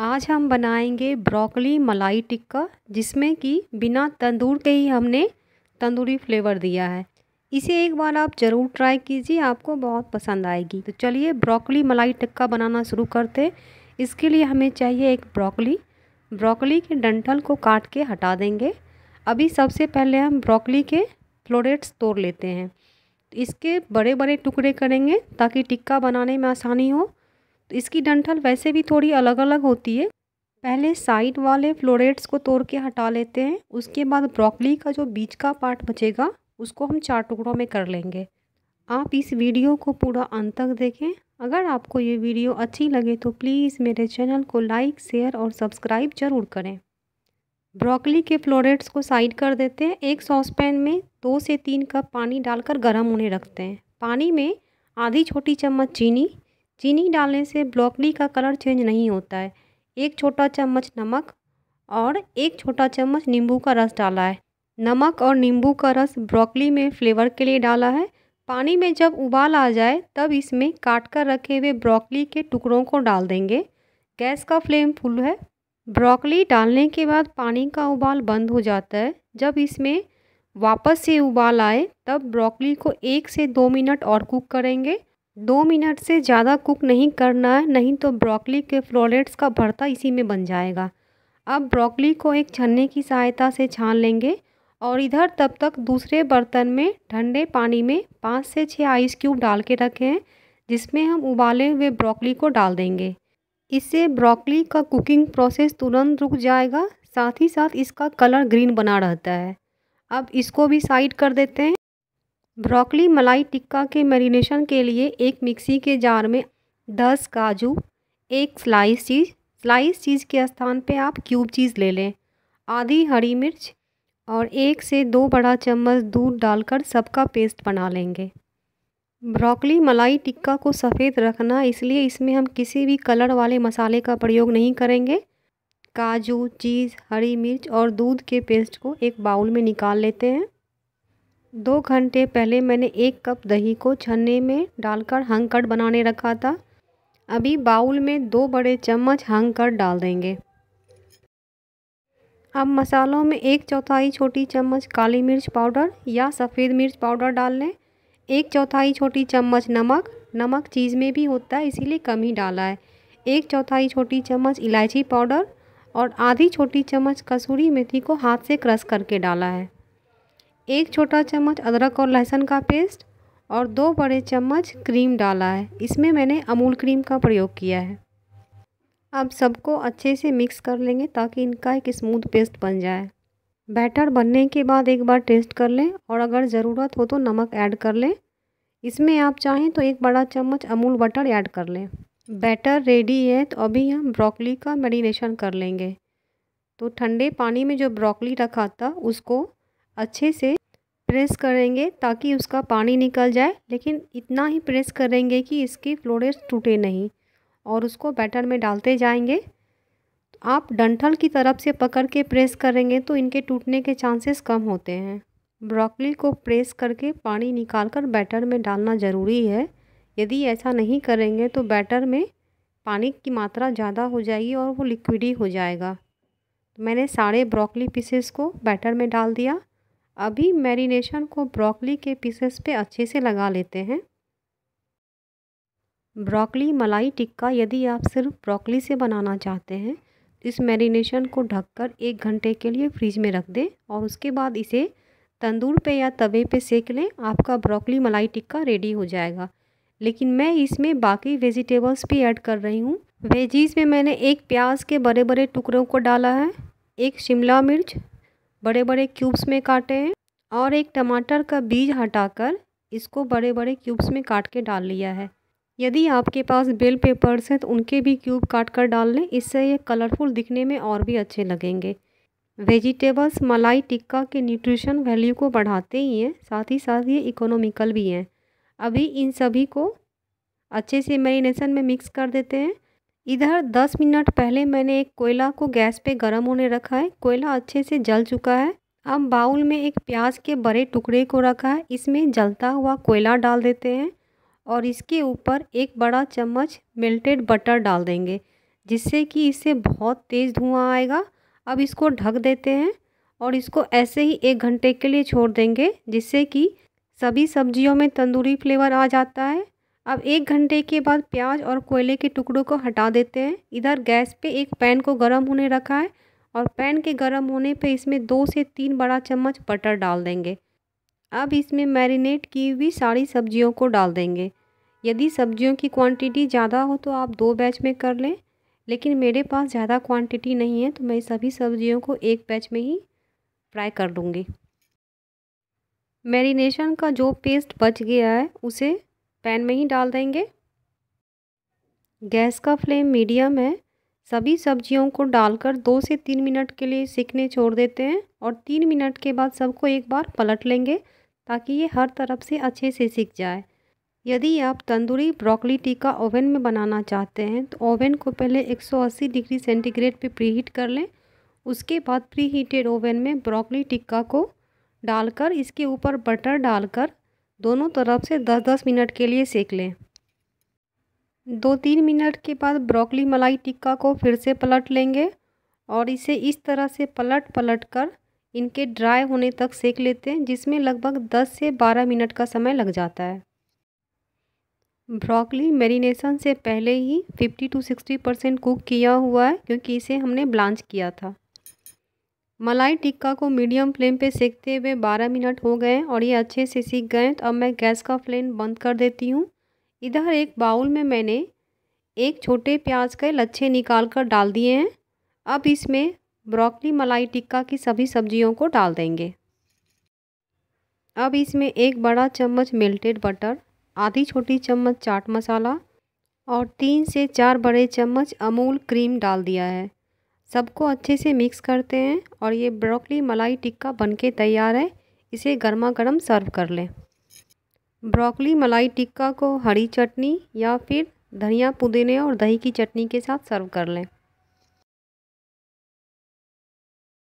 आज हम बनाएंगे ब्रोकली मलाई टिक्का जिसमें कि बिना तंदूर के ही हमने तंदूरी फ्लेवर दिया है इसे एक बार आप ज़रूर ट्राई कीजिए आपको बहुत पसंद आएगी तो चलिए ब्रोकली मलाई टिक्का बनाना शुरू करते इसके लिए हमें चाहिए एक ब्रोकली ब्रोकली के डंठल को काट के हटा देंगे अभी सबसे पहले हम ब्रोकली के फ्लोरेट्स तोड़ लेते हैं इसके बड़े बड़े टुकड़े करेंगे ताकि टिक्का बनाने में आसानी हो तो इसकी डंठल वैसे भी थोड़ी अलग अलग होती है पहले साइड वाले फ्लोरेट्स को तोड़ के हटा लेते हैं उसके बाद ब्रोकली का जो बीच का पार्ट बचेगा उसको हम चार टुकड़ों में कर लेंगे आप इस वीडियो को पूरा अंत तक देखें अगर आपको ये वीडियो अच्छी लगे तो प्लीज़ मेरे चैनल को लाइक शेयर और सब्सक्राइब ज़रूर करें ब्रोकली के फ्लोरेट्स को साइड कर देते हैं एक सॉस पैन में दो से तीन कप पानी डालकर गर्म होने रखते हैं पानी में आधी छोटी चम्मच चीनी चीनी डालने से ब्रोकली का कलर चेंज नहीं होता है एक छोटा चम्मच नमक और एक छोटा चम्मच नींबू का रस डाला है नमक और नींबू का रस ब्रोकली में फ्लेवर के लिए डाला है पानी में जब उबाल आ जाए तब इसमें काट कर रखे हुए ब्रोकली के टुकड़ों को डाल देंगे गैस का फ्लेम फुल है ब्रोकली डालने के बाद पानी का उबाल बंद हो जाता है जब इसमें वापस से उबाल आए तब ब्रोकली को एक से दो मिनट और कुक करेंगे दो मिनट से ज़्यादा कुक नहीं करना है नहीं तो ब्रोकली के फ्लोरेट्स का भरता इसी में बन जाएगा अब ब्रोकली को एक छन्ने की सहायता से छान लेंगे और इधर तब तक दूसरे बर्तन में ठंडे पानी में पाँच से छः आइस क्यूब डाल के रखें जिसमें हम उबाले हुए ब्रोकली को डाल देंगे इससे ब्रोकली का कुकिंग प्रोसेस तुरंत रुक जाएगा साथ ही साथ इसका कलर ग्रीन बना रहता है अब इसको भी साइड कर देते हैं ब्रोकली मलाई टिक्का के मैरिनेशन के लिए एक मिक्सी के जार में दस काजू एक स्लाइस चीज़ स्लाइस चीज़ के स्थान पे आप क्यूब चीज़ ले लें आधी हरी मिर्च और एक से दो बड़ा चम्मच दूध डालकर सबका पेस्ट बना लेंगे ब्रोकली मलाई टिक्का को सफ़ेद रखना इसलिए इसमें हम किसी भी कलर वाले मसाले का प्रयोग नहीं करेंगे काजू चीज़ हरी मिर्च और दूध के पेस्ट को एक बाउल में निकाल लेते हैं दो घंटे पहले मैंने एक कप दही को छन्ने में डालकर हंकड़ बनाने रखा था अभी बाउल में दो बड़े चम्मच हंकड़ डाल देंगे अब मसालों में एक चौथाई छोटी चम्मच काली मिर्च पाउडर या सफ़ेद मिर्च पाउडर डाल लें एक चौथाई छोटी चम्मच नमक नमक चीज़ में भी होता है इसीलिए कम ही डाला है एक चौथाई छोटी चम्मच इलायची पाउडर और आधी छोटी चम्मच कसूरी मेथी को हाथ से क्रश करके डाला है एक छोटा चम्मच अदरक और लहसुन का पेस्ट और दो बड़े चम्मच क्रीम डाला है इसमें मैंने अमूल क्रीम का प्रयोग किया है अब सबको अच्छे से मिक्स कर लेंगे ताकि इनका एक स्मूथ पेस्ट बन जाए बैटर बनने के बाद एक बार टेस्ट कर लें और अगर ज़रूरत हो तो नमक ऐड कर लें इसमें आप चाहें तो एक बड़ा चम्मच अमूल बटर ऐड कर लें बैटर रेडी है तो अभी हम ब्रोकली का मैरिनेशन कर लेंगे तो ठंडे पानी में जो ब्रोकली रखा था उसको अच्छे से प्रेस करेंगे ताकि उसका पानी निकल जाए लेकिन इतना ही प्रेस करेंगे कि इसकी फ्लोरेस टूटे नहीं और उसको बैटर में डालते जाएंगे आप डंठल की तरफ से पकड़ के प्रेस करेंगे तो इनके टूटने के चांसेस कम होते हैं ब्रोकली को प्रेस करके पानी निकाल कर बैटर में डालना ज़रूरी है यदि ऐसा नहीं करेंगे तो बैटर में पानी की मात्रा ज़्यादा हो जाएगी और वो लिक्विड ही हो जाएगा तो मैंने सारे ब्रोकली पीसेस को बैटर में डाल दिया अभी मैरिनेशन को ब्रोकली के पीसेस पे अच्छे से लगा लेते हैं ब्रोकली मलाई टिक्का यदि आप सिर्फ ब्रोकली से बनाना चाहते हैं तो इस मैरिनेशन को ढककर एक घंटे के लिए फ्रिज में रख दें और उसके बाद इसे तंदूर पे या तवे पे सेक लें आपका ब्रोकली मलाई टिक्का रेडी हो जाएगा लेकिन मैं इसमें बाकी वेजिटेबल्स भी ऐड कर रही हूँ वेजीज़ में मैंने एक प्याज के बड़े बड़े टुकड़ों को डाला है एक शिमला मिर्च बड़े बड़े क्यूब्स में काटे हैं और एक टमाटर का बीज हटाकर इसको बड़े बड़े क्यूब्स में काट के डाल लिया है यदि आपके पास बेल पेपर्स हैं तो उनके भी क्यूब काट कर डाल लें इससे ये कलरफुल दिखने में और भी अच्छे लगेंगे वेजिटेबल्स मलाई टिक्का के न्यूट्रिशन वैल्यू को बढ़ाते ही हैं साथ ही साथ ये इकोनॉमिकल भी हैं अभी इन सभी को अच्छे से मैरिनेशन में मिक्स कर देते हैं इधर 10 मिनट पहले मैंने एक कोयला को गैस पे गर्म होने रखा है कोयला अच्छे से जल चुका है अब बाउल में एक प्याज के बड़े टुकड़े को रखा है इसमें जलता हुआ कोयला डाल देते हैं और इसके ऊपर एक बड़ा चम्मच मेल्टेड बटर डाल देंगे जिससे कि इससे बहुत तेज़ धुआँ आएगा अब इसको ढक देते हैं और इसको ऐसे ही एक घंटे के लिए छोड़ देंगे जिससे कि सभी सब्जियों में तंदूरी फ्लेवर आ जाता है अब एक घंटे के बाद प्याज और कोयले के टुकड़ों को हटा देते हैं इधर गैस पे एक पैन को गर्म होने रखा है और पैन के गर्म होने पे इसमें दो से तीन बड़ा चम्मच बटर डाल देंगे अब इसमें मैरिनेट की हुई सारी सब्जियों को डाल देंगे यदि सब्जियों की क्वांटिटी ज़्यादा हो तो आप दो बैच में कर लें लेकिन मेरे पास ज़्यादा क्वांटिटी नहीं है तो मैं सभी सब्जियों को एक बैच में ही फ्राई कर लूँगी मैरिनेशन का जो पेस्ट बच गया है उसे पैन में ही डाल देंगे गैस का फ्लेम मीडियम है सभी सब्जियों को डालकर दो से तीन मिनट के लिए सिकने छोड़ देते हैं और तीन मिनट के बाद सबको एक बार पलट लेंगे ताकि ये हर तरफ से अच्छे से सीख जाए यदि आप तंदूरी ब्रोकली टिक्का ओवन में बनाना चाहते हैं तो ओवन को पहले 180 डिग्री सेंटीग्रेड पर प्रीहीट कर लें उसके बाद प्रीहीटेड ओवन में ब्रोकली टिक्का को डालकर इसके ऊपर बटर डालकर दोनों तरफ से 10-10 मिनट के लिए सेक लें दो तीन मिनट के बाद ब्रोकली मलाई टिक्का को फिर से पलट लेंगे और इसे इस तरह से पलट पलट कर इनके ड्राई होने तक सेक लेते हैं जिसमें लगभग 10 से 12 मिनट का समय लग जाता है ब्रोकली मैरिनेशन से पहले ही 50 टू 60 परसेंट कुक किया हुआ है क्योंकि इसे हमने ब्लांच किया था मलाई टिक्का को मीडियम फ्लेम पे सेकते हुए 12 मिनट हो गए और ये अच्छे से सीख गए तो अब मैं गैस का फ्लेम बंद कर देती हूँ इधर एक बाउल में मैंने एक छोटे प्याज के लच्छे निकाल कर डाल दिए हैं अब इसमें ब्रोकली मलाई टिक्का की सभी सब्जियों को डाल देंगे अब इसमें एक बड़ा चम्मच मेल्टेड बटर आधी छोटी चम्मच चाट मसाला और तीन से चार बड़े चम्मच अमूल क्रीम डाल दिया है सबको अच्छे से मिक्स करते हैं और ये ब्रोकली मलाई टिक्का बनके तैयार है इसे गर्मा गर्म सर्व कर लें ब्रोकली मलाई टिक्का को हरी चटनी या फिर धनिया पुदीने और दही की चटनी के साथ सर्व कर लें